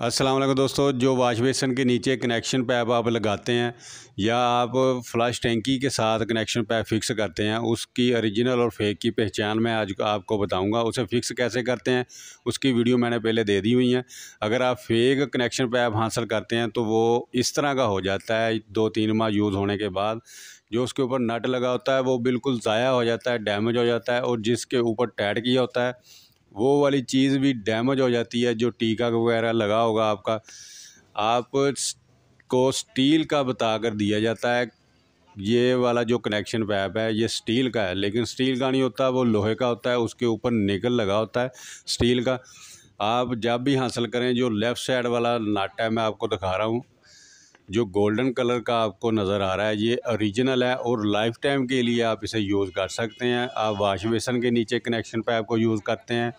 असलम दोस्तों जो wash basin के नीचे कनेक्शन पैप आप लगाते हैं या आप फ्लश टैंकी के साथ कनेक्शन पैप फिक्स करते हैं उसकी ओरिजिनल और फेक की पहचान मैं आज आपको बताऊंगा उसे फ़िक्स कैसे करते हैं उसकी वीडियो मैंने पहले दे दी हुई है अगर आप फेक कनेक्शन पैप हासिल करते हैं तो वो इस तरह का हो जाता है दो तीन माह यूज़ होने के बाद जो उसके ऊपर नट लगा होता है वो बिल्कुल ज़ाया हो जाता है डैमेज हो जाता है और जिसके ऊपर टैट किया होता है वो वाली चीज़ भी डैमेज हो जाती है जो टीका वगैरह लगा होगा आपका आप को स्टील का बता कर दिया जाता है ये वाला जो कनेक्शन पैप है ये स्टील का है लेकिन स्टील का नहीं होता वो लोहे का होता है उसके ऊपर निकल लगा होता है स्टील का आप जब भी हासिल करें जो लेफ़्ट साइड वाला नाटा है मैं आपको दिखा रहा हूँ जो गोल्डन कलर का आपको नज़र आ रहा है ये ओरिजिनल है और लाइफ टाइम के लिए आप इसे यूज़ कर सकते हैं आप वाश बेसन के नीचे कनेक्शन पर आपको यूज़ करते हैं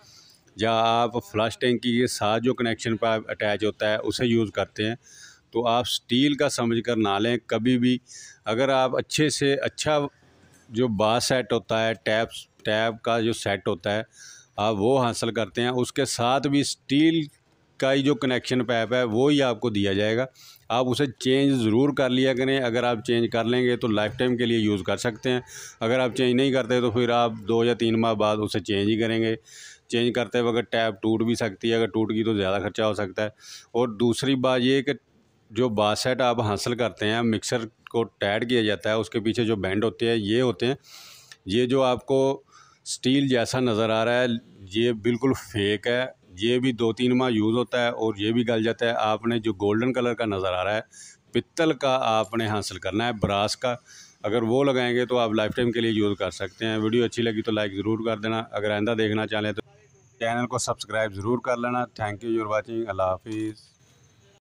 या आप फ्लश टेंकी के साथ जो कनेक्शन पर अटैच होता है उसे यूज़ करते हैं तो आप स्टील का समझ कर ना लें कभी भी अगर आप अच्छे से अच्छा जो बास सेट होता है टैप टैप का जो सेट होता है आप वो हासिल करते हैं उसके साथ भी स्टील इसका ही जो कनेक्शन पैप है वो ही आपको दिया जाएगा आप उसे चेंज ज़रूर कर लिया करें अगर आप चेंज कर लेंगे तो लाइफ टाइम के लिए यूज़ कर सकते हैं अगर आप चेंज नहीं करते तो फिर आप दो या तीन माह बाद उसे चेंज ही करेंगे चेंज करते वक्त टैप टूट भी सकती है अगर टूट गई तो ज़्यादा खर्चा हो सकता है और दूसरी बात ये कि जो बासेट आप हासिल करते हैं मिक्सर को टैड किया जाता है उसके पीछे जो बैंड होते हैं ये होते हैं ये जो आपको स्टील जैसा नज़र आ रहा है ये बिल्कुल फेक है ये भी दो तीन माह यूज़ होता है और ये भी गल जाता है आपने जो गोल्डन कलर का नज़र आ रहा है पित्तल का आपने हासिल करना है ब्रास का अगर वो लगाएंगे तो आप लाइफ टाइम के लिए यूज़ कर सकते हैं वीडियो अच्छी लगी तो लाइक ज़रूर कर देना अगर आइंदा देखना चाहें तो चैनल को सब्सक्राइब ज़रूर कर लेना थैंक यू योर वॉचिंग अल्लाह हाफिज़